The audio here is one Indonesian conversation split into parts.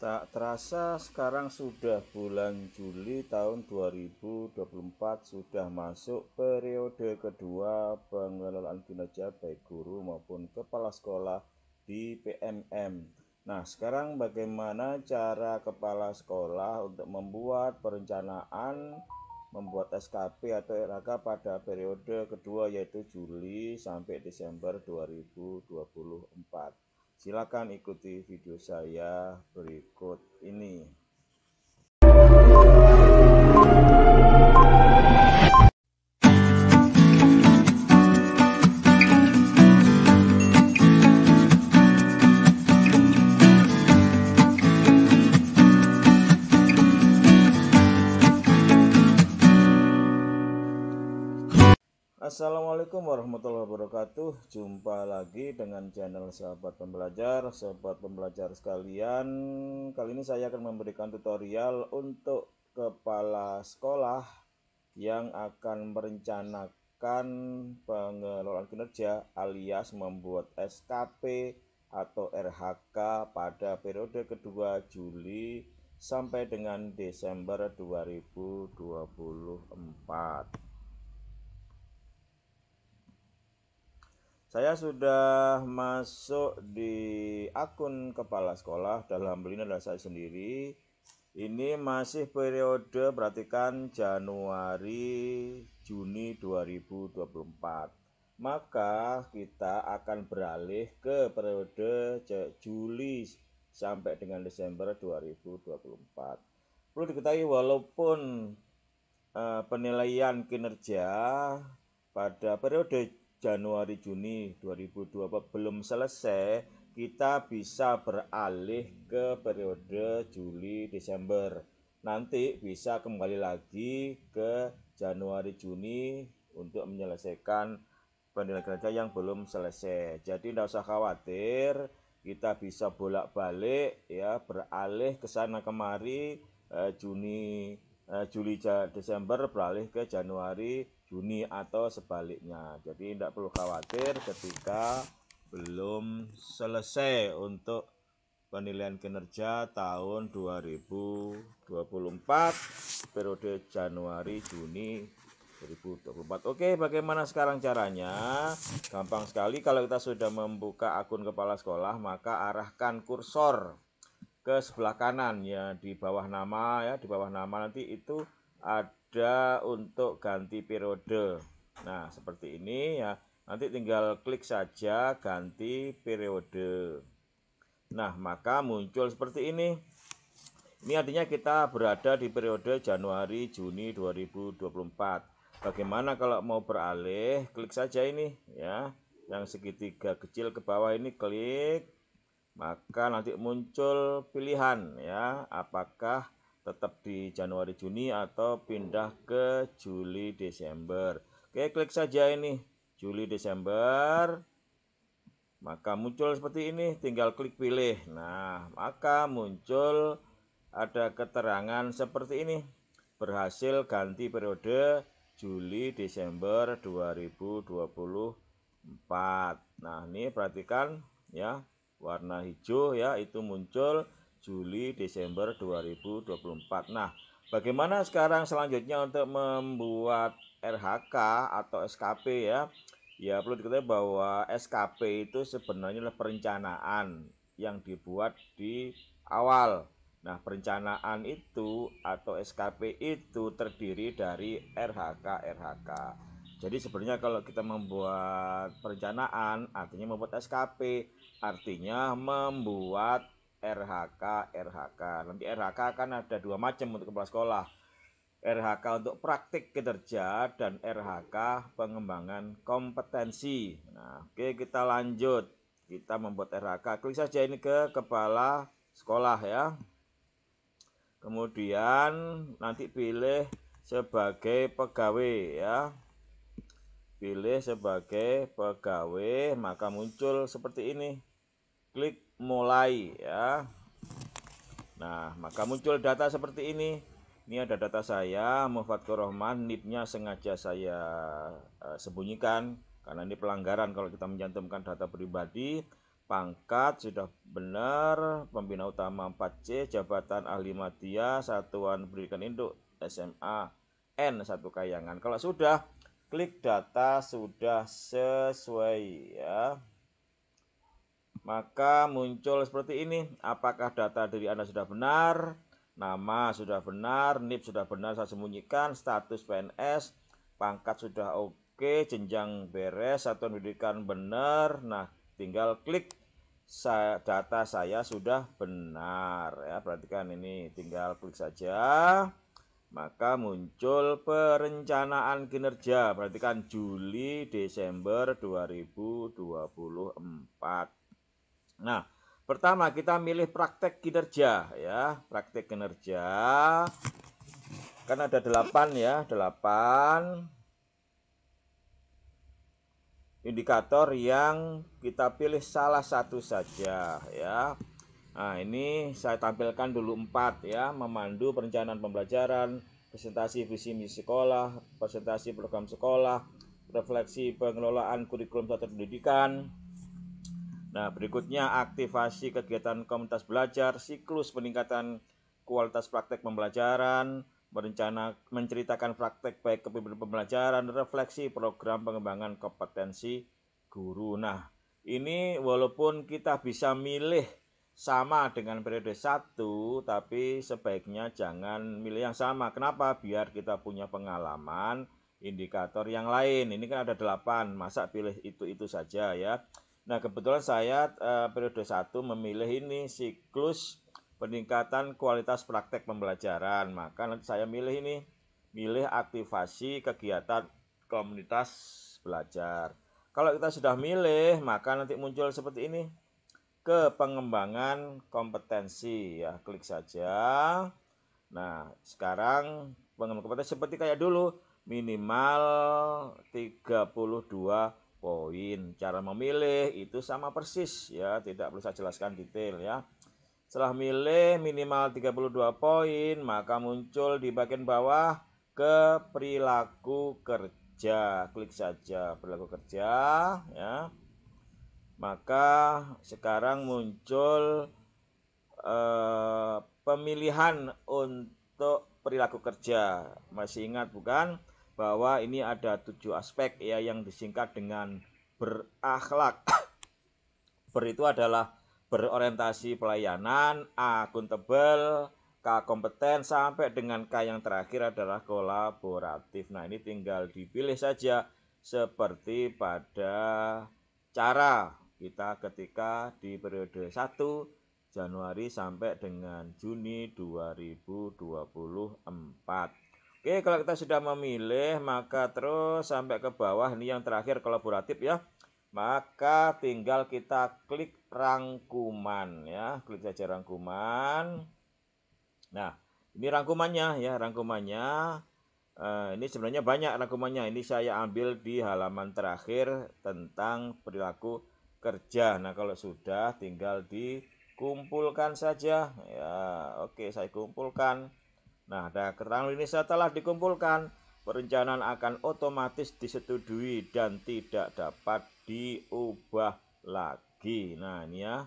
Tak terasa sekarang sudah bulan Juli tahun 2024 sudah masuk periode kedua pengelolaan kinerja baik guru maupun kepala sekolah di PMM. Nah sekarang bagaimana cara kepala sekolah untuk membuat perencanaan membuat SKP atau RAK pada periode kedua yaitu Juli sampai Desember 2024. Silakan ikuti video saya berikut ini. Assalamualaikum warahmatullahi wabarakatuh Jumpa lagi dengan channel sahabat pembelajar Sahabat pembelajar sekalian Kali ini saya akan memberikan tutorial Untuk kepala sekolah Yang akan merencanakan pengelolaan kinerja Alias membuat SKP atau RHK pada periode kedua Juli sampai dengan Desember 2024 saya sudah masuk di akun kepala sekolah dalam belinya adalah saya sendiri ini masih periode perhatikan Januari Juni 2024 maka kita akan beralih ke periode Juli sampai dengan Desember 2024 perlu diketahui walaupun eh, penilaian kinerja pada periode Januari Juni 2022 belum selesai, kita bisa beralih ke periode Juli Desember. Nanti bisa kembali lagi ke Januari Juni untuk menyelesaikan penilaian kerja yang belum selesai. Jadi tidak usah khawatir, kita bisa bolak-balik ya beralih ke sana kemari eh, Juni eh, Juli Desember beralih ke Januari Juni atau sebaliknya. Jadi tidak perlu khawatir ketika belum selesai untuk penilaian kinerja tahun 2024 periode Januari Juni 2024. Oke, bagaimana sekarang caranya? Gampang sekali kalau kita sudah membuka akun kepala sekolah, maka arahkan kursor ke sebelah kanan ya di bawah nama ya, di bawah nama nanti itu ada ada untuk ganti periode. Nah, seperti ini ya. Nanti tinggal klik saja ganti periode. Nah, maka muncul seperti ini. Ini artinya kita berada di periode Januari Juni 2024. Bagaimana kalau mau beralih? Klik saja ini ya. Yang segitiga kecil ke bawah ini klik. Maka nanti muncul pilihan ya, apakah tetap di Januari Juni atau pindah ke Juli Desember. Oke, klik saja ini Juli Desember. Maka muncul seperti ini, tinggal klik pilih. Nah, maka muncul ada keterangan seperti ini. Berhasil ganti periode Juli Desember 2024. Nah, ini perhatikan ya, warna hijau ya itu muncul Juli Desember 2024. Nah, bagaimana sekarang selanjutnya untuk membuat RHK atau SKP ya? Ya perlu diketahui bahwa SKP itu sebenarnya adalah perencanaan yang dibuat di awal. Nah, perencanaan itu atau SKP itu terdiri dari RHK RHK. Jadi sebenarnya kalau kita membuat perencanaan artinya membuat SKP, artinya membuat RHK, RHK. Nanti RHK kan ada dua macam untuk kepala sekolah. RHK untuk praktik kinerja dan RHK pengembangan kompetensi. Nah, oke kita lanjut. Kita membuat RHK. Klik saja ini ke kepala sekolah ya. Kemudian nanti pilih sebagai pegawai ya. Pilih sebagai pegawai, maka muncul seperti ini. Klik mulai ya. Nah, maka muncul data seperti ini. Ini ada data saya, Mufatkur Rohman, NIP-nya sengaja saya uh, sembunyikan karena ini pelanggaran kalau kita mencantumkan data pribadi, pangkat sudah benar, pembina utama 4C, jabatan ahli madya, satuan pendidikan induk SMA N satu kayangan. Kalau sudah klik data sudah sesuai ya maka muncul seperti ini. Apakah data diri Anda sudah benar? Nama sudah benar, NIP sudah benar saya sembunyikan, status PNS, pangkat sudah oke, jenjang beres, satuan pendidikan benar. Nah, tinggal klik saya, data saya sudah benar ya. Perhatikan ini, tinggal klik saja. Maka muncul perencanaan kinerja. Perhatikan Juli Desember 2024. Nah, pertama kita milih praktek kinerja ya, praktek kinerja. Kan ada delapan ya, delapan indikator yang kita pilih salah satu saja ya. Nah, ini saya tampilkan dulu empat ya, memandu perencanaan pembelajaran, presentasi visi misi sekolah, presentasi program sekolah, refleksi pengelolaan kurikulum satu pendidikan, Nah, berikutnya aktivasi kegiatan komunitas belajar, siklus peningkatan kualitas praktek pembelajaran, berencana menceritakan praktek baik kepemimpinan pembelajaran, refleksi program pengembangan kompetensi guru. Nah, ini walaupun kita bisa milih sama dengan periode satu tapi sebaiknya jangan milih yang sama. Kenapa? Biar kita punya pengalaman indikator yang lain. Ini kan ada delapan masa pilih itu-itu saja ya. Nah, kebetulan saya eh, periode 1 memilih ini siklus peningkatan kualitas praktek pembelajaran. Maka nanti saya milih ini, milih aktivasi kegiatan komunitas belajar. Kalau kita sudah milih, maka nanti muncul seperti ini. Ke pengembangan kompetensi ya, klik saja. Nah, sekarang pengembangan kompetensi seperti kayak dulu minimal 32 poin. Cara memilih itu sama persis ya, tidak perlu saya jelaskan detail ya. Setelah milih minimal 32 poin, maka muncul di bagian bawah ke perilaku kerja. Klik saja perilaku kerja ya. Maka sekarang muncul eh, pemilihan untuk perilaku kerja. Masih ingat bukan? bahwa ini ada tujuh aspek ya yang disingkat dengan berakhlak. Ber itu adalah berorientasi pelayanan, A akuntabel, K kompeten sampai dengan K yang terakhir adalah kolaboratif. Nah, ini tinggal dipilih saja seperti pada cara kita ketika di periode 1 Januari sampai dengan Juni 2024. Oke, kalau kita sudah memilih, maka terus sampai ke bawah ini yang terakhir kolaboratif ya. Maka tinggal kita klik rangkuman ya, klik saja rangkuman. Nah, ini rangkumannya ya, rangkumannya. Uh, ini sebenarnya banyak rangkumannya. Ini saya ambil di halaman terakhir tentang perilaku kerja. Nah, kalau sudah tinggal dikumpulkan saja. Ya, oke, saya kumpulkan. Nah, data keterangan ini setelah dikumpulkan, perencanaan akan otomatis disetujui dan tidak dapat diubah lagi. Nah, ini ya.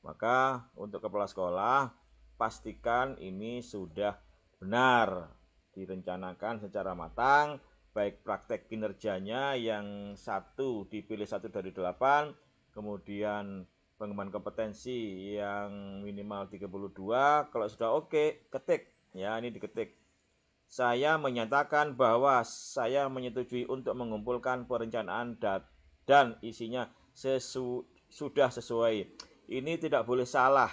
Maka untuk kepala sekolah pastikan ini sudah benar direncanakan secara matang baik praktek kinerjanya yang satu dipilih satu dari delapan kemudian pengembangan kompetensi yang minimal 32 kalau sudah oke okay, ketik Ya, ini diketik. Saya menyatakan bahwa saya menyetujui untuk mengumpulkan perencanaan dat dan isinya sesu sudah sesuai. Ini tidak boleh salah.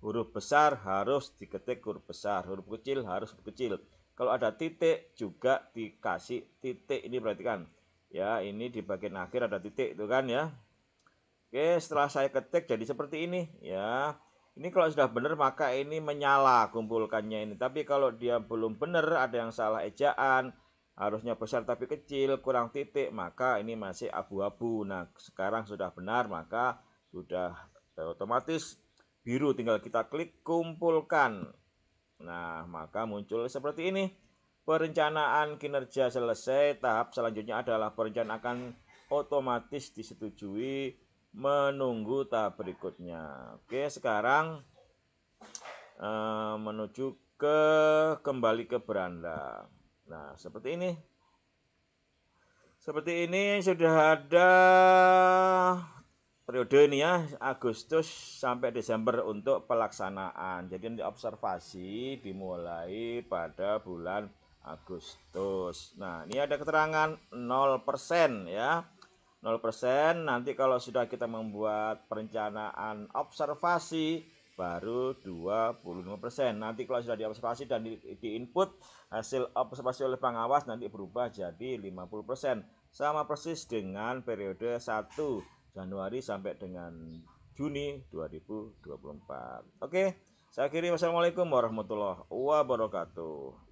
Huruf besar harus diketik huruf besar, huruf kecil harus kecil. Kalau ada titik juga dikasih titik ini perhatikan. Ya, ini di bagian akhir ada titik itu kan ya. Oke, setelah saya ketik jadi seperti ini ya. Ini kalau sudah benar maka ini menyala kumpulkannya ini. Tapi kalau dia belum benar, ada yang salah ejaan, harusnya besar tapi kecil, kurang titik, maka ini masih abu-abu. Nah, sekarang sudah benar maka sudah otomatis biru tinggal kita klik kumpulkan. Nah, maka muncul seperti ini. Perencanaan kinerja selesai, tahap selanjutnya adalah perencanaan akan otomatis disetujui menunggu tahap berikutnya. Oke, sekarang uh, menuju ke kembali ke beranda. Nah, seperti ini. Seperti ini sudah ada periode ini ya, Agustus sampai Desember untuk pelaksanaan. Jadi nanti observasi dimulai pada bulan Agustus. Nah, ini ada keterangan 0% ya 0% nanti kalau sudah kita membuat perencanaan observasi baru 25%. Nanti kalau sudah diobservasi dan diinput di hasil observasi oleh pengawas nanti berubah jadi 50%. Sama persis dengan periode 1 Januari sampai dengan Juni 2024. Oke, saya kirim Wassalamualaikum warahmatullahi wabarakatuh.